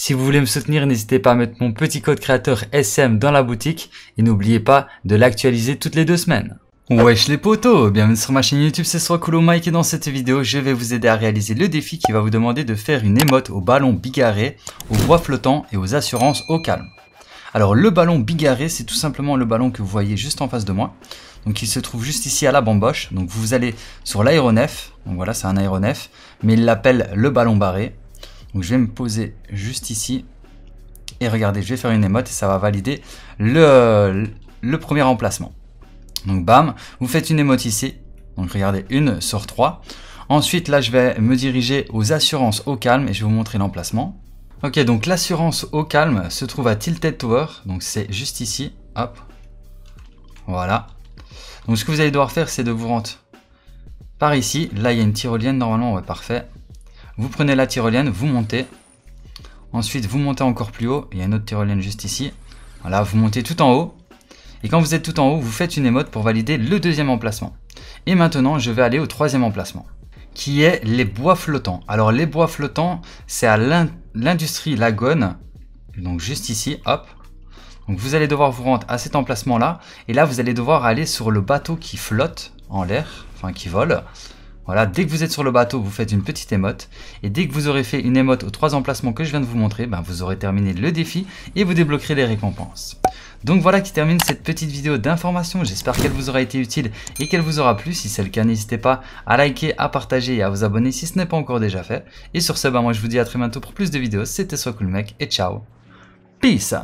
Si vous voulez me soutenir, n'hésitez pas à mettre mon petit code créateur SM dans la boutique et n'oubliez pas de l'actualiser toutes les deux semaines. Wesh les potos Bienvenue sur ma chaîne YouTube, c'est cool Mike et dans cette vidéo, je vais vous aider à réaliser le défi qui va vous demander de faire une émote au ballon bigarré, aux bois flottants et aux assurances au calme. Alors le ballon bigarré, c'est tout simplement le ballon que vous voyez juste en face de moi. Donc il se trouve juste ici à la bamboche. Donc vous allez sur l'aéronef, donc voilà c'est un aéronef, mais il l'appelle le ballon barré. Donc je vais me poser juste ici. Et regardez, je vais faire une émote et ça va valider le, premier emplacement. Donc bam, vous faites une émote ici. Donc regardez, une sur trois. Ensuite, là, je vais me diriger aux assurances au calme et je vais vous montrer l'emplacement. Ok, donc l'assurance au calme se trouve à Tilted Tower. Donc c'est juste ici. Hop. Voilà. Donc ce que vous allez devoir faire, c'est de vous rendre par ici. Là, il y a une tyrolienne normalement. Ouais, parfait. Vous prenez la tyrolienne, vous montez. Ensuite, vous montez encore plus haut. Il y a une autre tyrolienne juste ici. Voilà, vous montez tout en haut. Et quand vous êtes tout en haut, vous faites une émote pour valider le deuxième emplacement. Et maintenant, je vais aller au troisième emplacement, qui est les bois flottants. Alors, les bois flottants, c'est à l'industrie Lagone. Donc, juste ici, hop. Donc, vous allez devoir vous rendre à cet emplacement-là. Et là, vous allez devoir aller sur le bateau qui flotte en l'air, enfin qui vole. Voilà, dès que vous êtes sur le bateau, vous faites une petite émote. Et dès que vous aurez fait une émote aux trois emplacements que je viens de vous montrer, ben vous aurez terminé le défi et vous débloquerez les récompenses. Donc voilà qui termine cette petite vidéo d'information. J'espère qu'elle vous aura été utile et qu'elle vous aura plu. Si c'est le cas, n'hésitez pas à liker, à partager et à vous abonner si ce n'est pas encore déjà fait. Et sur ce, ben, moi je vous dis à très bientôt pour plus de vidéos. C'était Soit et ciao. Peace